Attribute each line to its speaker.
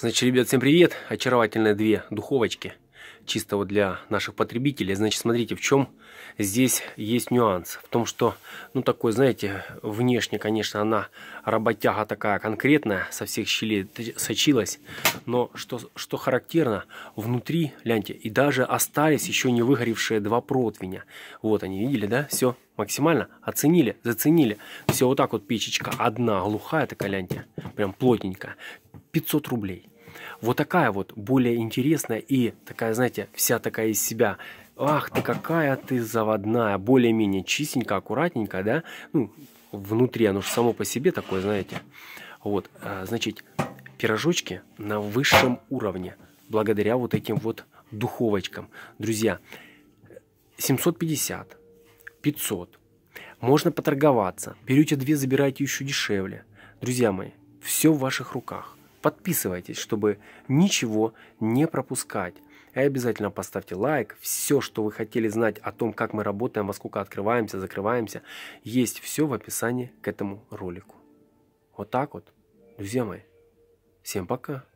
Speaker 1: Значит, ребят, всем привет! Очаровательные две духовочки – чисто вот для наших потребителей. Значит, смотрите, в чем здесь есть нюанс. В том, что, ну, такой, знаете, внешне, конечно, она работяга такая конкретная, со всех щелей сочилась. Но что, что характерно, внутри, гляньте, и даже остались еще не выгоревшие два противня. Вот они, видели, да? Все максимально оценили, заценили. Все вот так вот печечка одна, глухая такая, гляньте, прям плотненькая. 500 рублей. Вот такая вот более интересная и такая, знаете, вся такая из себя. Ах ты, какая ты заводная, более-менее чистенькая, аккуратненькая, да? Ну, внутри оно же само по себе такое, знаете. Вот, э, значит, пирожочки на высшем уровне, благодаря вот этим вот духовочкам. Друзья, 750, 500, можно поторговаться. Берете две, забирайте еще дешевле. Друзья мои, все в ваших руках. Подписывайтесь, чтобы ничего не пропускать. И обязательно поставьте лайк. Все, что вы хотели знать о том, как мы работаем, во сколько открываемся, закрываемся, есть все в описании к этому ролику. Вот так вот, друзья мои. Всем пока.